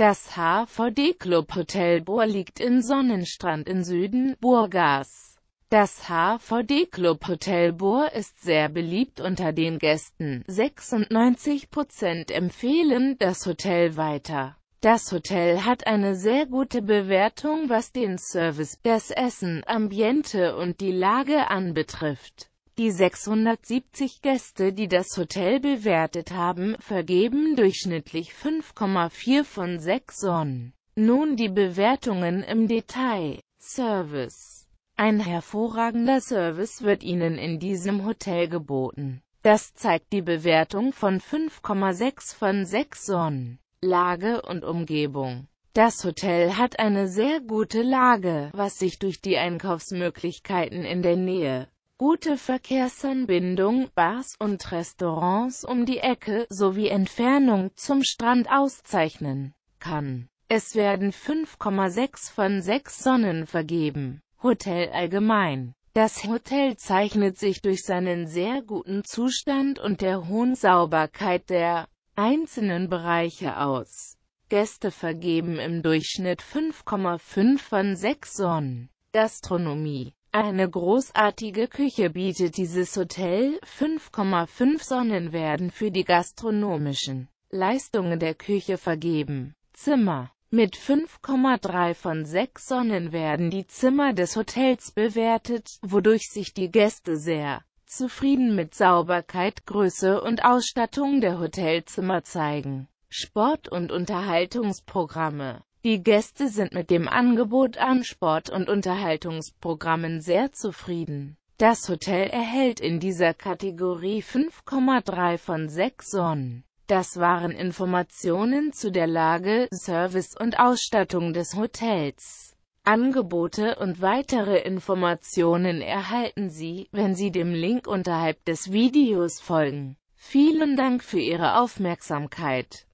Das HVD Club Hotel Bohr liegt in Sonnenstrand im Süden Burgas. Das HVD Club Hotel Bohr ist sehr beliebt unter den Gästen. 96% empfehlen das Hotel weiter. Das Hotel hat eine sehr gute Bewertung was den Service, das Essen, Ambiente und die Lage anbetrifft. Die 670 Gäste, die das Hotel bewertet haben, vergeben durchschnittlich 5,4 von 6 Sonnen. Nun die Bewertungen im Detail. Service Ein hervorragender Service wird Ihnen in diesem Hotel geboten. Das zeigt die Bewertung von 5,6 von 6 Sonnen. Lage und Umgebung das Hotel hat eine sehr gute Lage, was sich durch die Einkaufsmöglichkeiten in der Nähe gute Verkehrsanbindung, Bars und Restaurants um die Ecke sowie Entfernung zum Strand auszeichnen kann. Es werden 5,6 von 6 Sonnen vergeben. Hotel allgemein. Das Hotel zeichnet sich durch seinen sehr guten Zustand und der hohen Sauberkeit der einzelnen Bereiche aus. Gäste vergeben im Durchschnitt 5,5 von 6 Sonnen. Gastronomie eine großartige Küche bietet dieses Hotel, 5,5 Sonnen werden für die gastronomischen Leistungen der Küche vergeben. Zimmer Mit 5,3 von 6 Sonnen werden die Zimmer des Hotels bewertet, wodurch sich die Gäste sehr zufrieden mit Sauberkeit, Größe und Ausstattung der Hotelzimmer zeigen. Sport- und Unterhaltungsprogramme die Gäste sind mit dem Angebot an Sport- und Unterhaltungsprogrammen sehr zufrieden. Das Hotel erhält in dieser Kategorie 5,3 von 6 Sonnen. Das waren Informationen zu der Lage, Service und Ausstattung des Hotels. Angebote und weitere Informationen erhalten Sie, wenn Sie dem Link unterhalb des Videos folgen. Vielen Dank für Ihre Aufmerksamkeit.